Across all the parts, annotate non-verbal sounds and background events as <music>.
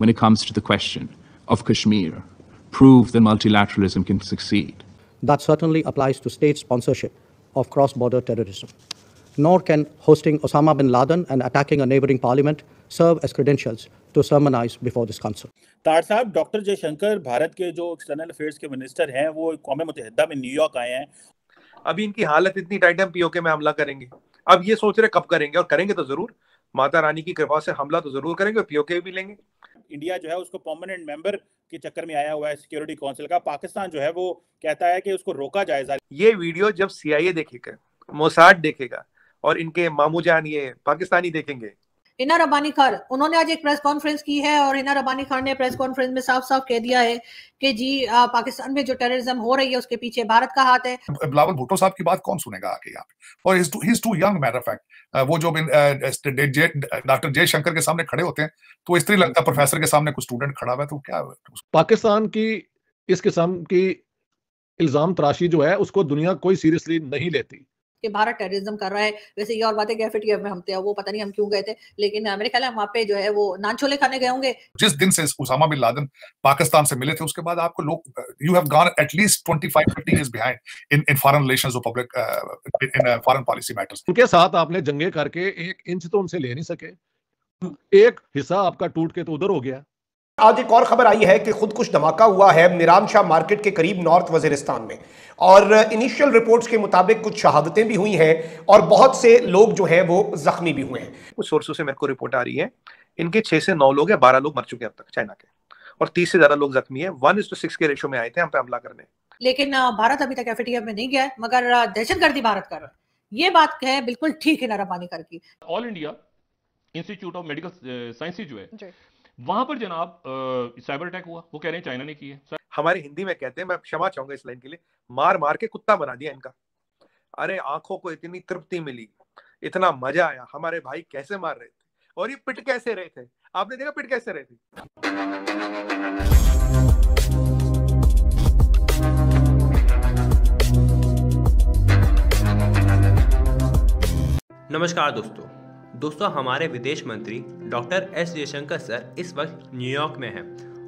when it comes to the question of Kashmir, prove that multilateralism can succeed. That certainly applies to state sponsorship of cross border terrorism. Nor can hosting Osama bin Laden and attacking a neighboring parliament serve as credentials to sermonize before this council. तार साहब doctor Jaishankar Bharat के जो external affairs के minister हैं वो कौम मुतहदा में New York आए हैं अभी इनकी हालत इतनी टाइट है पीओके में हमला करेंगे अब ये सोच रहे कब करेंगे और करेंगे तो जरूर माता रानी की कृपा से हमला तो जरूर करेंगे और पीओके भी लेंगे इंडिया जो है उसको परमानेंट मेंबर के चक्कर में आया हुआ है सिक्योरिटी काउंसिल का पाकिस्तान जो है वो कहता है कि उसको रोका जाए ये वीडियो जब सीआईए देखेगा मोसाद देखेगा और इनके मामू जान ये पाकिस्तानी देखेंगे हिना रबानी खार उन्होंने आज एक प्रेस कॉन्फ्रेंस की है और हिना रबानी खार ने प्रेस कॉन्फ्रेंस में साफ साफ कह दिया है कि जी आ, पाकिस्तान में जो टेररिज्म हो रही है उसके पीछे भारत का हाथ है बिलावल भुट्टो साहब की बात कौन सुनेगा आके यहाँ पे और he's too young matter fact वो जो डॉक्टर जयशंकर के सामने खड़े होते हैं तो इस तरह लगता प्रोफेसर के सामने कुछ स्टूडेंट खड़ा हुआ है तो क्या पाकिस्तान की इस किस्म की इल्जाम तराशी जो है उसको दुनिया कोई सीरियसली नहीं लेती कि भारत टेररिज्म कर रहा है वैसे ये और बातें क्या फिट में हम थे वो पता नहीं हम क्यों गए थे लेकिन मेरे ख्याल है वहाँ पे जो है वो नान छोले खाने गए होंगे जिस दिन से उसामा बिन लादन पाकिस्तान से मिले थे उसके बाद आपको लोग you have gone at least 25 50 years behind in in foreign relation public in foreign policy matters उनके साथ आपने जंगे करके एक इंच तो उनसे ले नहीं सके एक हिस्सा आपका टूट के तो उधर हो गया आज एक और खबर आई है कि खुद कुछ धमाका हुआ है निराम शाह मार्केट के करीब नॉर्थ वजीरिस्तान में और इनिशियल रिपोर्ट्स के मुताबिक कुछ शहादतें भी हुई हैं और बहुत से लोग जो हैं वो जख्मी भी हुए हैं कुछ सोर्सों से मेरे को रिपोर्ट आ रही है इनके छह से नौ लोग या बारह लोग मर चुके हैं अब तक चाइना के और तीस से ज्यादा लोग जख्मी है वन तो के रेशो में आए थे हम पे हमला करने लेकिन भारत अभी तक एफ में नहीं गया है मगर दहशतगर्दी भारत कर ये बात है बिल्कुल ठीक है नरमानी पानी करके all India institute of medical sciences जो है वहां पर जनाब साइबर अटैक हुआ वो कह रहे हैं चाइना ने किया है हमारी हिंदी में कहते हैं मैं क्षमा चाहूंगा इस लाइन के लिए मार मार के कुत्ता बना दिया इनका अरे आंखों को इतनी तृप्ति मिली इतना मजा आया हमारे भाई कैसे मार रहे थे और ये पिट कैसे रहे थे आपने देखा पिट कैसे रहे थे नमस्कार दोस्तों दोस्तों हमारे विदेश मंत्री डॉक्टर एस जयशंकर सर इस वक्त न्यूयॉर्क में हैं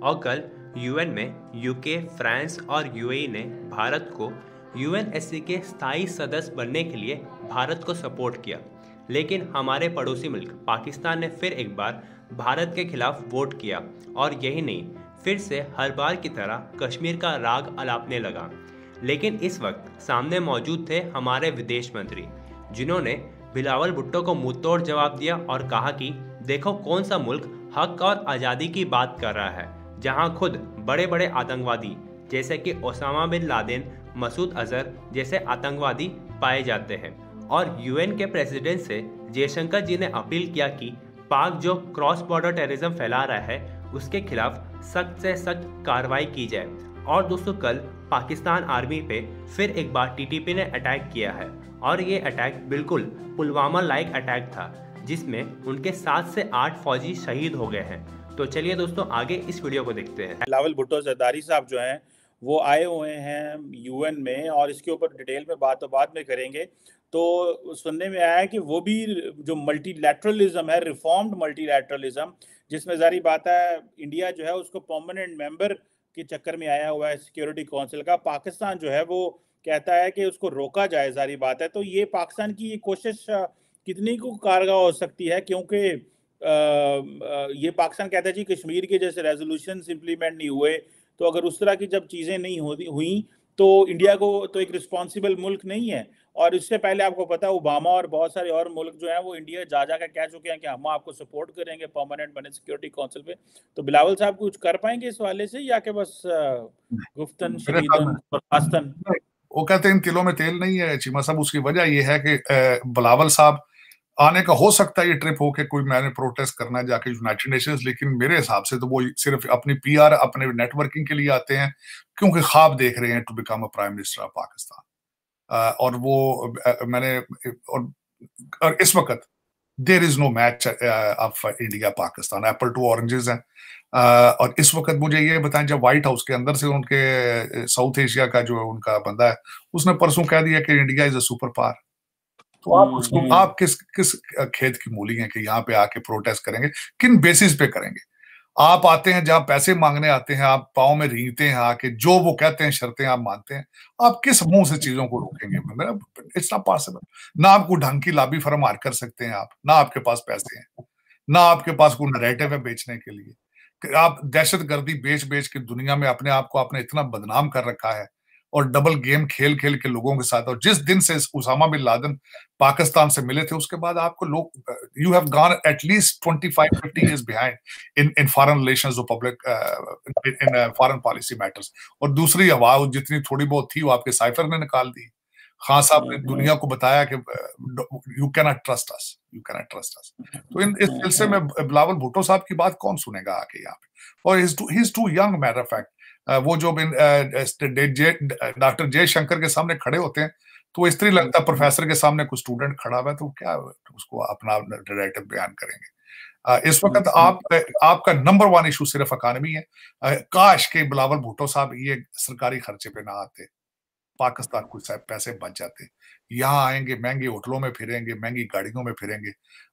और कल यूएन में यूके फ्रांस और यूएई ने भारत को यूएनएससी के स्थायी सदस्य बनने के लिए भारत को सपोर्ट किया लेकिन हमारे पड़ोसी मुल्क पाकिस्तान ने फिर एक बार भारत के खिलाफ वोट किया और यही नहीं फिर से हर बार की तरह कश्मीर का राग अलापने लगा लेकिन इस वक्त सामने मौजूद थे हमारे विदेश मंत्री जिन्होंने बिलावल भुट्टो को मुंह जवाब दिया और कहा कि देखो कौन सा मुल्क हक और आज़ादी की बात कर रहा है जहां खुद बड़े बड़े आतंकवादी जैसे कि Osama bin Laden Masood Azhar जैसे आतंकवादी पाए जाते हैं और यूएन के प्रेसिडेंट से जयशंकर जी ने अपील किया कि पाक जो क्रॉस बॉर्डर टेररिज्म फैला रहा है उसके खिलाफ सख्त से सख्त कार्रवाई की जाए और दोस्तों कल पाकिस्तान आर्मी पे फिर एक बार टीटीपी ने अटैक किया है और ये अटैक बिल्कुल पुलवामा लाइक अटैक था जिसमें उनके सात से आठ फौजी शहीद हो गए हैं तो चलिए दोस्तों आगे इस वीडियो को देखते हैं लावल भुट्टो जरदारी साहब जो हैं वो आए हुए हैं यूएन में और इसके ऊपर डिटेल में बात बाद में करेंगे तो सुनने में आया कि वो भी जो मल्टीलैटरलिज्म है रिफॉर्म्ड मल्टीलैटरलिज्म जिसमें जारी बात है इंडिया जो है उसको परमानेंट मेंबर के चक्कर में आया हुआ है सिक्योरिटी काउंसिल का पाकिस्तान जो है वो कहता है कि उसको रोका जाए सारी बात है तो ये पाकिस्तान की ये कोशिश कितनी को कारगर हो सकती है क्योंकि ये पाकिस्तान कहता है जी कश्मीर के जैसे रेजोल्यूशन इम्प्लीमेंट नहीं हुए तो अगर उस तरह की जब चीज़ें नहीं हुई तो इंडिया को तो एक रिस्पॉन्सिबल मुल्क नहीं है और इससे पहले आपको पता है ओबामा और बहुत सारे और मुल्क जो हैं वो इंडिया जा जाकर कह चुके हैं कि हम आपको सपोर्ट करेंगे परमानेंट बने सिक्योरिटी काउंसिल पे तो बिलावल साहब कुछ कर पाएंगे इस वाले से या के बस गुफ्तन शरीदन वो कहते हैं इन किलो में तेल नहीं है चीमा साहब उसकी वजह ये है कि बिलावल साहब आने का हो सकता है ये ट्रिप हो के कोई मैंने प्रोटेस्ट करना जाके यूनाइटेड नेशंस लेकिन मेरे हिसाब से तो वो सिर्फ अपनी पीआर अपने नेटवर्किंग के लिए आते हैं क्योंकि ख्वाब देख रहे हैं to become a prime minister of Pakistan Uh, और वो uh, मैंने और, और इस वक्त there is no match of India Pakistan apple to oranges हैं uh, और इस वक्त मुझे ये बताएं जब व्हाइट हाउस के अंदर से उनके साउथ एशिया का जो उनका बंदा है उसने परसों कह दिया कि India is a super power तो आप हम्म। उसको आप किस किस खेत की मूली हैं कि यहाँ पे आके प्रोटेस्ट करेंगे किन बेसिस पे करेंगे आप आते हैं जहां पैसे मांगने आते हैं आप पाओ में रींगते हैं आके जो वो कहते हैं शर्तें आप मानते हैं आप किस मुंह से चीजों को रोकेंगे इट्स नॉट पॉसिबल ना आपको ढंग की लाभी फर्म हार कर सकते हैं आप ना आपके पास पैसे हैं ना आपके पास कोई नरेटिव है बेचने के लिए आप दहशत गर्दी बेच बेच के दुनिया में अपने आप को आपने इतना बदनाम कर रखा है और डबल गेम खेल खेल के लोगों के साथ और जिस दिन से उसामा बिन लादन पाकिस्तान से मिले थे उसके बाद आपको लोग you have gone at least twenty five fifty years behind in in foreign relation public in foreign policy matters और दूसरी हवा जितनी थोड़ी बहुत थी वो आपके साइफर ने निकाल दी खान साहब ने हाँ, दुनिया हाँ। को बताया कि you cannot trust us you cannot trust us तो इन इस हाँ, सिलसिले में बिलावल भुट्टो साहब की बात कौन सुनेगा आके यहाँ पे और he is too young matter fact वो जो डॉक्टर जयशंकर के सामने खड़े होते हैं तो स्त्री लगता हम्म। प्रोफेसर के सामने कोई स्टूडेंट खड़ा हुआ है तो क्या उसको अपना डायरेक्टर बयान करेंगे इस हम्म, वक्त आप हम्म। आपका नंबर वन इशू सिर्फ अकानमी है काश के बिलावल भुट्टो साहब ये सरकारी खर्चे पे ना आते पाकिस्तान कुछ पैसे बच जाते यहाँ आएंगे महंगे होटलों में फिरेंगे महंगी गाड़ियों में फिरेंगे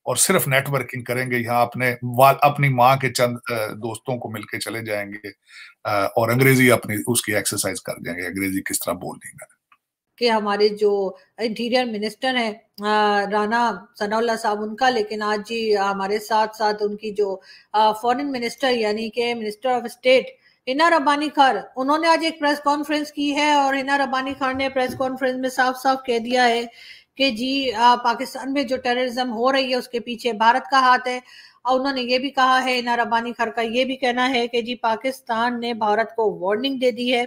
और सिर्फ नेटवर्किंग करेंगे यहाँ अपने अपनी माँ के चंद दोस्तों को मिलके चले जाएंगे और अंग्रेजी अपनी उसकी एक्सरसाइज कर जाएंगे अंग्रेजी किस तरह बोलनी है कि हमारे जो इंटीरियर मिनिस्टर हैं राणा सनाउल्ला साहब उनका लेकिन आज जी हमारे साथ साथ उनकी जो फॉरेन मिनिस्टर यानी के minister of state Hina Rabbani Khan उन्होंने आज एक प्रेस कॉन्फ्रेंस की है और हिना रब्बानी खान ने प्रेस कॉन्फ्रेंस में साफ साफ कह दिया है कि जी आ, पाकिस्तान में जो टेररिज्म हो रही है उसके पीछे भारत का हाथ है और उन्होंने ये भी कहा है हिना रबानी खान का ये भी कहना है कि जी पाकिस्तान ने भारत को वार्निंग दे दी है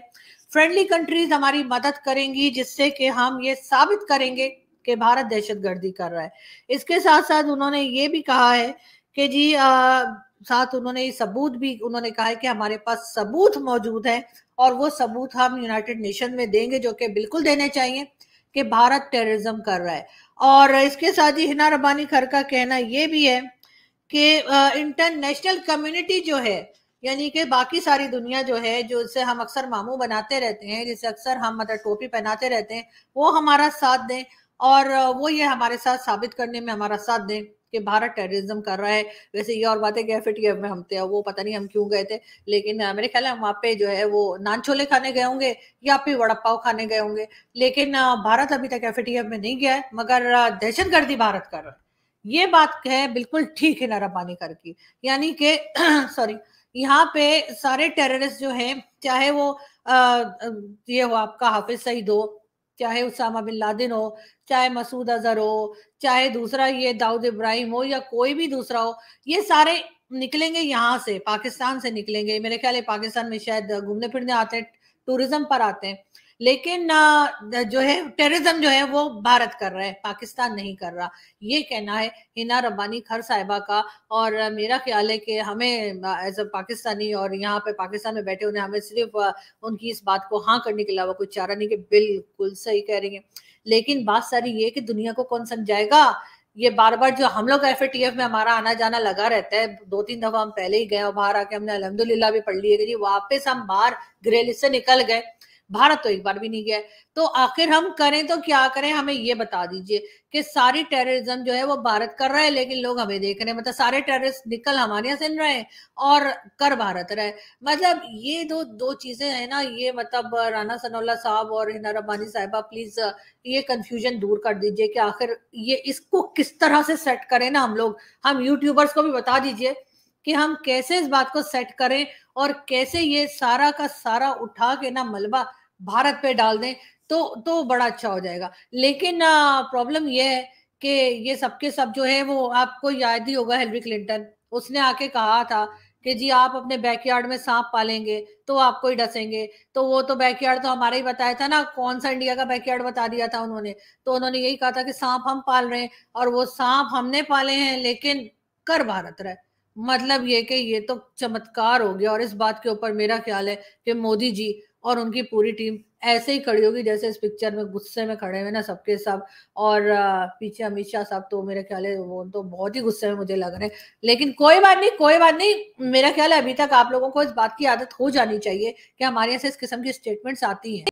फ्रेंडली कंट्रीज हमारी मदद करेंगी जिससे कि हम ये साबित करेंगे कि भारत दहशतगर्दी कर रहा है इसके साथ साथ उन्होंने ये भी कहा है कि जी आ, साथ उन्होंने सबूत भी उन्होंने कहा है कि हमारे पास सबूत मौजूद है और वो सबूत हम यूनाइटेड नेशन में देंगे जो कि बिल्कुल देने चाहिए कि भारत टेररिज्म कर रहा है और इसके साथ ही हिना रबानी खर का कहना यह भी है कि इंटरनेशनल कम्युनिटी जो है यानी कि बाकी सारी दुनिया जो है जो इससे हम अक्सर मामू बनाते रहते हैं जिसे अक्सर हम मतलब टोपी पहनाते रहते हैं वो हमारा साथ दें और वो ये हमारे साथ साबित करने में हमारा साथ दें कि भारत टेररिज्म कर रहा है वैसे ये और बातें कि फिट में हम थे वो पता नहीं हम क्यों गए थे लेकिन मेरे ख्याल है वहाँ पे जो है वो नान छोले खाने गए होंगे या फिर वड़ा पाव खाने गए होंगे लेकिन भारत अभी तक एफ में नहीं गया है मगर दहशत गर्दी भारत कर रहा है ये बात है बिल्कुल ठीक है नाराबानी कर की यानी कि सॉरी <clears throat> यहाँ पे सारे टेररिस्ट जो हैं चाहे वो आ, ये हो आपका हाफिज सईद हो चाहे उसामा बिन लादिन हो चाहे मसूद अजहर हो चाहे दूसरा ये दाऊद इब्राहिम हो या कोई भी दूसरा हो ये सारे निकलेंगे यहाँ से पाकिस्तान से निकलेंगे मेरे ख्याल है पाकिस्तान में शायद घूमने फिरने आते हैं टूरिज्म पर आते हैं लेकिन जो है टेररिज्म जो है वो भारत कर रहा है पाकिस्तान नहीं कर रहा ये कहना है हिना रब्बानी खर साहिबा का और मेरा ख्याल है कि हमें एज अ पाकिस्तानी और यहाँ पे पाकिस्तान में बैठे उन्हें हमें सिर्फ उनकी इस बात को हाँ करने के अलावा कोई चारा नहीं कि बिल्कुल सही कह रही है लेकिन बात सारी ये कि दुनिया को कौन समझाएगा ये बार बार जो हम लोग एफ में हमारा आना जाना लगा रहता है दो तीन दफा हम पहले ही गए और बाहर आके हमने अलहमदुल्ला भी पढ़ लिया कि जी वापस हम बाहर ग्रे लिस्ट से निकल गए भारत तो एक बार भी नहीं गया तो आखिर हम करें तो क्या करें हमें ये बता दीजिए कि सारी टेररिज्म जो है वो भारत कर रहा है लेकिन लोग हमें देख रहे हैं मतलब सारे टेररिस्ट निकल हमारे यहाँ से रहे और कर भारत रहे मतलब ये दो दो चीजें हैं ना ये मतलब राना सनौला साहब और हिना रब्बानी साहबा प्लीज ये कंफ्यूजन दूर कर दीजिए कि आखिर ये इसको किस तरह से सेट करें ना हम लोग हम यूट्यूबर्स को भी बता दीजिए कि हम कैसे इस बात को सेट करें और कैसे ये सारा का सारा उठा के ना मलबा भारत पे डाल दें तो तो बड़ा अच्छा हो जाएगा लेकिन प्रॉब्लम यह है कि ये सबके सब जो है वो आपको याद ही होगा हेलरी क्लिंटन उसने आके कहा था कि जी आप अपने बैकयार्ड में सांप पालेंगे तो आपको ही डसेंगे तो वो तो बैकयार्ड तो हमारा ही बताया था ना कौन सा इंडिया का बैकयार्ड बता दिया था उन्होंने तो उन्होंने यही कहा था कि सांप हम पाल रहे हैं और वो सांप हमने पाले हैं लेकिन कर भारत रहे मतलब ये कि ये तो चमत्कार हो गया और इस बात के ऊपर मेरा ख्याल है कि मोदी जी और उनकी पूरी टीम ऐसे ही खड़ी होगी जैसे इस पिक्चर में गुस्से में खड़े हुए ना सबके सब और पीछे अमित शाह साहब तो मेरे ख्याल है वो तो बहुत ही गुस्से में मुझे लग रहे हैं लेकिन कोई बात नहीं कोई बात नहीं मेरा ख्याल है अभी तक आप लोगों को इस बात की आदत हो जानी चाहिए कि हमारे यहाँ से इस किस्म की स्टेटमेंट्स आती हैं